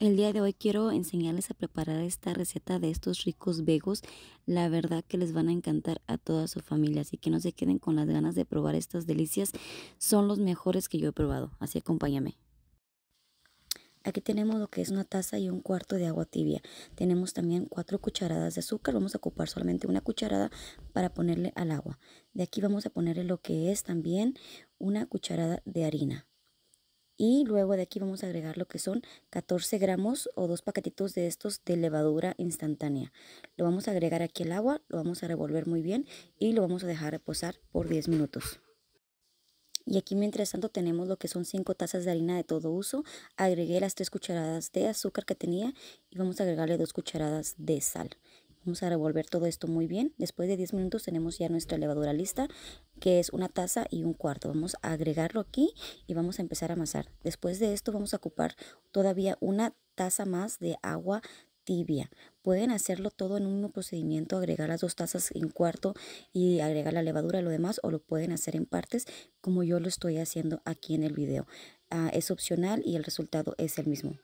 El día de hoy quiero enseñarles a preparar esta receta de estos ricos vegos. La verdad que les van a encantar a toda su familia, así que no se queden con las ganas de probar estas delicias. Son los mejores que yo he probado, así acompáñame. Aquí tenemos lo que es una taza y un cuarto de agua tibia. Tenemos también cuatro cucharadas de azúcar. Vamos a ocupar solamente una cucharada para ponerle al agua. De aquí vamos a ponerle lo que es también una cucharada de harina y luego de aquí vamos a agregar lo que son 14 gramos o dos paquetitos de estos de levadura instantánea. Lo vamos a agregar aquí al agua, lo vamos a revolver muy bien y lo vamos a dejar reposar por 10 minutos. Y aquí mientras tanto tenemos lo que son 5 tazas de harina de todo uso. Agregué las 3 cucharadas de azúcar que tenía y vamos a agregarle 2 cucharadas de sal. Vamos a revolver todo esto muy bien. Después de 10 minutos tenemos ya nuestra levadura lista, que es una taza y un cuarto. Vamos a agregarlo aquí y vamos a empezar a amasar. Después de esto vamos a ocupar todavía una taza más de agua tibia. Pueden hacerlo todo en un mismo procedimiento, agregar las dos tazas en cuarto y agregar la levadura y lo demás, o lo pueden hacer en partes como yo lo estoy haciendo aquí en el video. Ah, es opcional y el resultado es el mismo.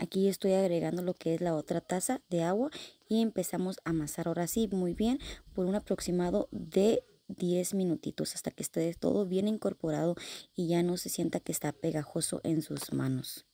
Aquí estoy agregando lo que es la otra taza de agua y empezamos a amasar ahora sí muy bien por un aproximado de 10 minutitos hasta que esté todo bien incorporado y ya no se sienta que está pegajoso en sus manos.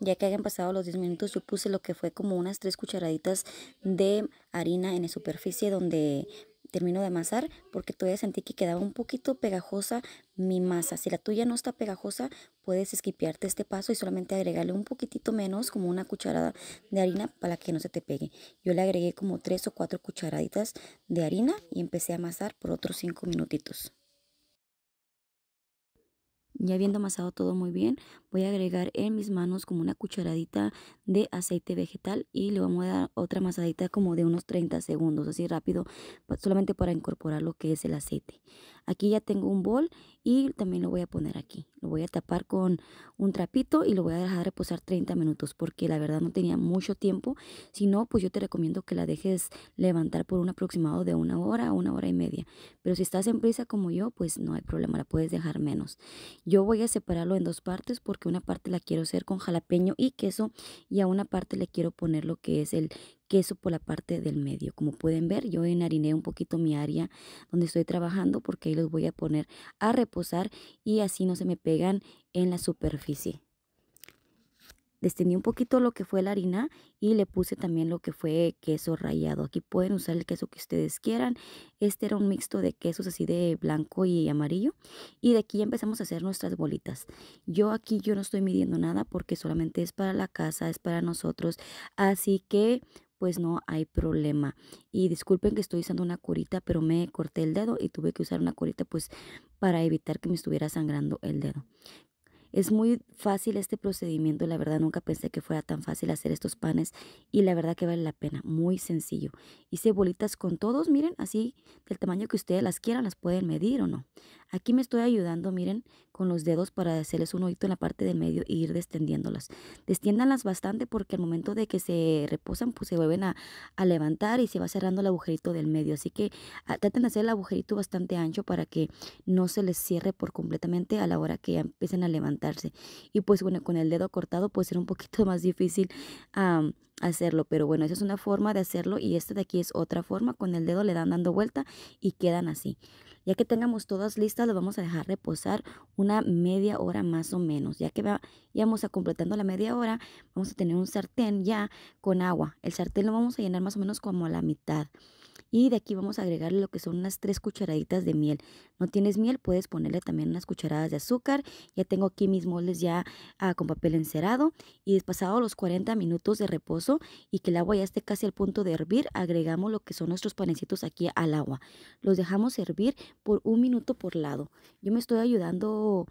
Ya que hayan pasado los 10 minutos, yo puse lo que fue como unas 3 cucharaditas de harina en la superficie donde termino de amasar porque todavía sentí que quedaba un poquito pegajosa mi masa. Si la tuya no está pegajosa, puedes esquipearte este paso y solamente agregarle un poquitito menos, como una cucharada de harina para que no se te pegue. Yo le agregué como tres o cuatro cucharaditas de harina y empecé a amasar por otros 5 minutitos. Ya habiendo amasado todo muy bien, voy a agregar en mis manos como una cucharadita de aceite vegetal y le vamos a dar otra masadita como de unos 30 segundos, así rápido, solamente para incorporar lo que es el aceite. Aquí ya tengo un bol y también lo voy a poner aquí. Lo voy a tapar con un trapito y lo voy a dejar reposar 30 minutos porque la verdad no tenía mucho tiempo. Si no, pues yo te recomiendo que la dejes levantar por un aproximado de una hora a una hora y media. Pero si estás en prisa como yo, pues no hay problema, la puedes dejar menos. Yo voy a separarlo en dos partes porque que una parte la quiero hacer con jalapeño y queso y a una parte le quiero poner lo que es el queso por la parte del medio. Como pueden ver, yo enhariné un poquito mi área donde estoy trabajando porque ahí los voy a poner a reposar y así no se me pegan en la superficie. Destendí un poquito lo que fue la harina y le puse también lo que fue queso rallado. Aquí pueden usar el queso que ustedes quieran. Este era un mixto de quesos así de blanco y amarillo. Y de aquí empezamos a hacer nuestras bolitas. Yo aquí yo no estoy midiendo nada porque solamente es para la casa, es para nosotros. Así que pues no hay problema. Y disculpen que estoy usando una curita, pero me corté el dedo y tuve que usar una curita pues para evitar que me estuviera sangrando el dedo. Es muy fácil este procedimiento, la verdad nunca pensé que fuera tan fácil hacer estos panes y la verdad que vale la pena, muy sencillo. Hice bolitas con todos, miren, así del tamaño que ustedes las quieran, las pueden medir o no. Aquí me estoy ayudando, miren, con los dedos para hacerles un hoyito en la parte de medio e ir destendiéndolas. Destiéndanlas bastante porque al momento de que se reposan, pues se vuelven a, levantar y se va cerrando el agujerito del medio. Así que ah, traten de hacer el agujerito bastante ancho para que no se les cierre por completamente a la hora que empiecen a levantar y pues bueno, con el dedo cortado puede ser un poquito más difícil hacerlo, pero bueno, esa es una forma de hacerlo y esta de aquí es otra forma, con el dedo le dan dando vuelta y quedan así. Ya que tengamos todas listas, lo vamos a dejar reposar una media hora más o menos. Ya que vamos a completando la media hora, vamos a tener un sartén ya con agua. El sartén lo vamos a llenar más o menos como a la mitad. Y de aquí vamos a agregarle lo que son unas tres cucharaditas de miel. No tienes miel, puedes ponerle también unas cucharadas de azúcar. Ya tengo aquí mis moldes ya ah, con papel encerado. Y pasado los 40 minutos de reposo y que el agua ya esté casi al punto de hervir, agregamos lo que son nuestros panecitos aquí al agua. Los dejamos hervir por un minuto por lado. Yo me estoy ayudando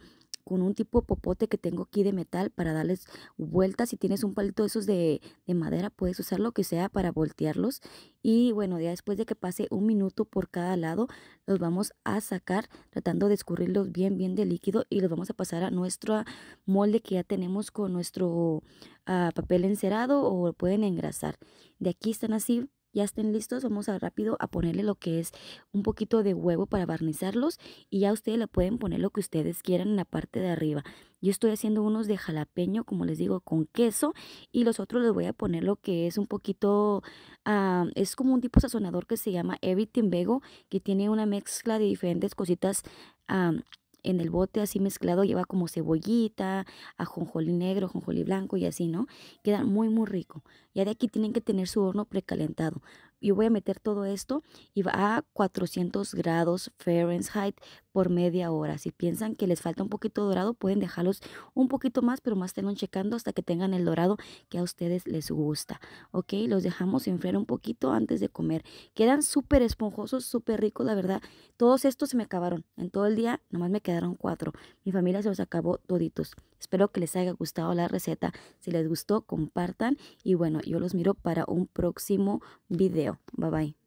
con un tipo popote que tengo aquí de metal para darles vueltas. Si tienes un palito de esos de, madera, puedes usar lo que sea para voltearlos. Y bueno, ya después de que pase un minuto por cada lado, los vamos a sacar tratando de escurrirlos bien, bien de líquido y los vamos a pasar a nuestro molde que ya tenemos con nuestro ah, papel encerado o pueden engrasar. De aquí están así ya estén listos, vamos a rápido a ponerle lo que es un poquito de huevo para barnizarlos y ya ustedes le pueden poner lo que ustedes quieran en la parte de arriba. Yo estoy haciendo unos de jalapeño, como les digo, con queso y los otros les voy a poner lo que es un poquito, ah, es como un tipo sazonador que se llama Everything Vego, que tiene una mezcla de diferentes cositas en el bote así mezclado lleva como cebollita, ajonjolí negro, ajonjolí blanco y así, ¿no? Queda muy, muy rico. Ya de aquí tienen que tener su horno precalentado yo voy a meter todo esto y va a 400 grados Fahrenheit por media hora. Si piensan que les falta un poquito dorado, pueden dejarlos un poquito más, pero más tengan checando hasta que tengan el dorado que a ustedes les gusta. Ok, los dejamos enfriar un poquito antes de comer. Quedan súper esponjosos, súper ricos, la verdad. Todos estos se me acabaron. En todo el día nomás me quedaron cuatro. Mi familia se los acabó toditos. Espero que les haya gustado la receta. Si les gustó, compartan. Y bueno, yo los miro para un próximo video. Bye bye.